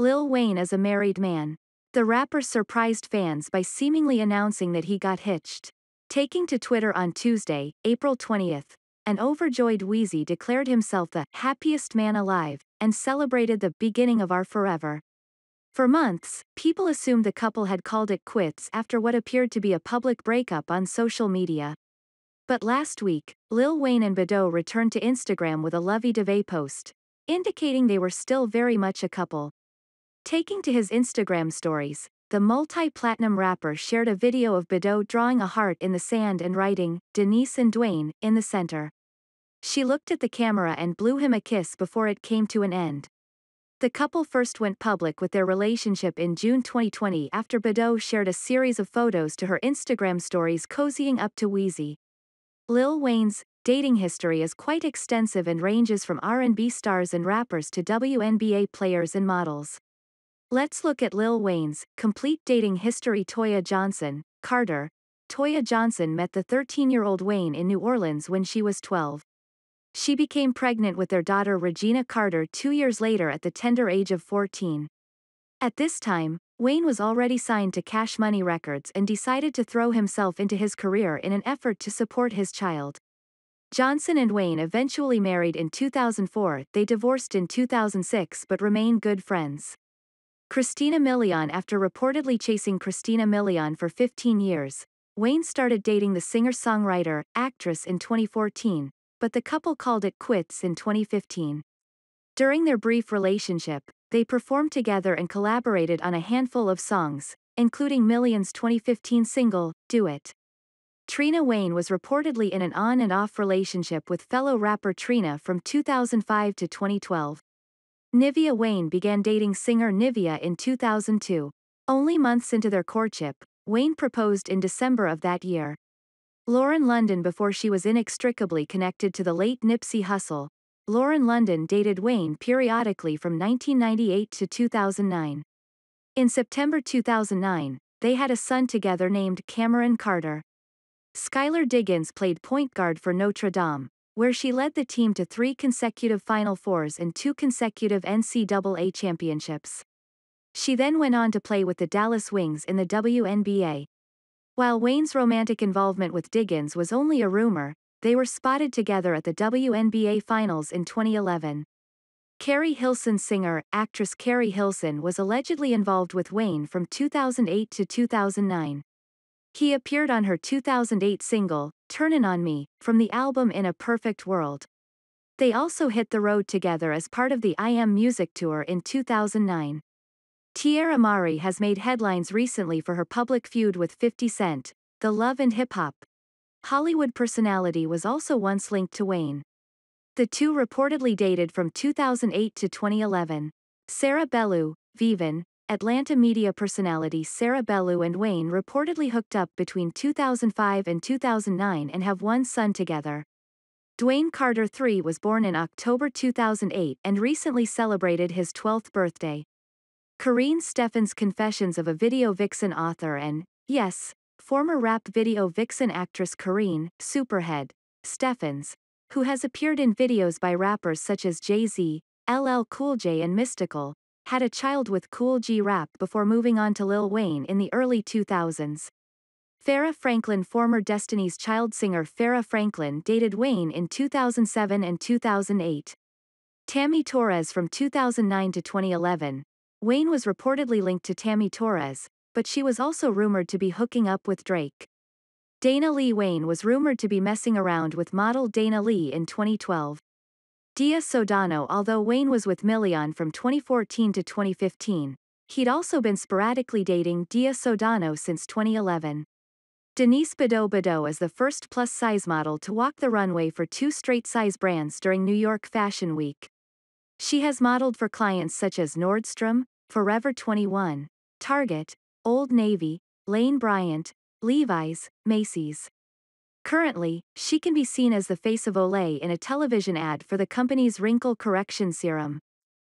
Lil Wayne is a married man. The rapper surprised fans by seemingly announcing that he got hitched. Taking to Twitter on Tuesday, April 20th, an overjoyed Wheezy declared himself the happiest man alive and celebrated the beginning of our forever. For months, people assumed the couple had called it quits after what appeared to be a public breakup on social media. But last week, Lil Wayne and Badeau returned to Instagram with a lovey-dovey post, indicating they were still very much a couple. Taking to his Instagram stories, the multi-platinum rapper shared a video of Bidot drawing a heart in the sand and writing, Denise and Dwayne, in the center. She looked at the camera and blew him a kiss before it came to an end. The couple first went public with their relationship in June 2020 after Bidot shared a series of photos to her Instagram stories cozying up to Wheezy. Lil Wayne's dating history is quite extensive and ranges from R&B stars and rappers to WNBA players and models. Let's look at Lil Wayne's complete dating history. Toya Johnson, Carter. Toya Johnson met the 13 year old Wayne in New Orleans when she was 12. She became pregnant with their daughter Regina Carter two years later at the tender age of 14. At this time, Wayne was already signed to Cash Money Records and decided to throw himself into his career in an effort to support his child. Johnson and Wayne eventually married in 2004, they divorced in 2006 but remain good friends. Christina Milian After reportedly chasing Christina Milian for 15 years, Wayne started dating the singer-songwriter, actress in 2014, but the couple called it quits in 2015. During their brief relationship, they performed together and collaborated on a handful of songs, including Million's 2015 single, Do It. Trina Wayne was reportedly in an on and off relationship with fellow rapper Trina from 2005 to 2012. Nivea Wayne began dating singer Nivea in 2002. Only months into their courtship, Wayne proposed in December of that year. Lauren London before she was inextricably connected to the late Nipsey Hussle, Lauren London dated Wayne periodically from 1998 to 2009. In September 2009, they had a son together named Cameron Carter. Skylar Diggins played point guard for Notre Dame where she led the team to three consecutive Final Fours and two consecutive NCAA championships. She then went on to play with the Dallas Wings in the WNBA. While Wayne's romantic involvement with Diggins was only a rumor, they were spotted together at the WNBA Finals in 2011. Carrie Hilson singer, actress Carrie Hilson was allegedly involved with Wayne from 2008 to 2009. He appeared on her 2008 single, Turnin' On Me, from the album In a Perfect World. They also hit the road together as part of the I Am Music Tour in 2009. Tierra Mari has made headlines recently for her public feud with 50 Cent, The Love and Hip Hop. Hollywood personality was also once linked to Wayne. The two reportedly dated from 2008 to 2011. Sarah Bellew, Vivan, Atlanta media personality Sarah Bellew and Wayne reportedly hooked up between 2005 and 2009 and have one son together. Dwayne Carter III was born in October 2008 and recently celebrated his 12th birthday. Kareen Steffens' confessions of a video vixen author and, yes, former rap video vixen actress Kareen Superhead, Steffens, who has appeared in videos by rappers such as Jay Z, LL Cool J, and Mystical, had a child with Cool G Rap before moving on to Lil Wayne in the early 2000s. Farrah Franklin Former Destiny's Child singer Farrah Franklin dated Wayne in 2007 and 2008. Tammy Torres from 2009 to 2011. Wayne was reportedly linked to Tammy Torres, but she was also rumored to be hooking up with Drake. Dana Lee Wayne was rumored to be messing around with model Dana Lee in 2012. Dia Sodano Although Wayne was with Milian from 2014 to 2015, he'd also been sporadically dating Dia Sodano since 2011. Denise Badeau Badeau is the first plus-size model to walk the runway for two straight-size brands during New York Fashion Week. She has modeled for clients such as Nordstrom, Forever 21, Target, Old Navy, Lane Bryant, Levi's, Macy's. Currently, she can be seen as the face of Olay in a television ad for the company's wrinkle correction serum.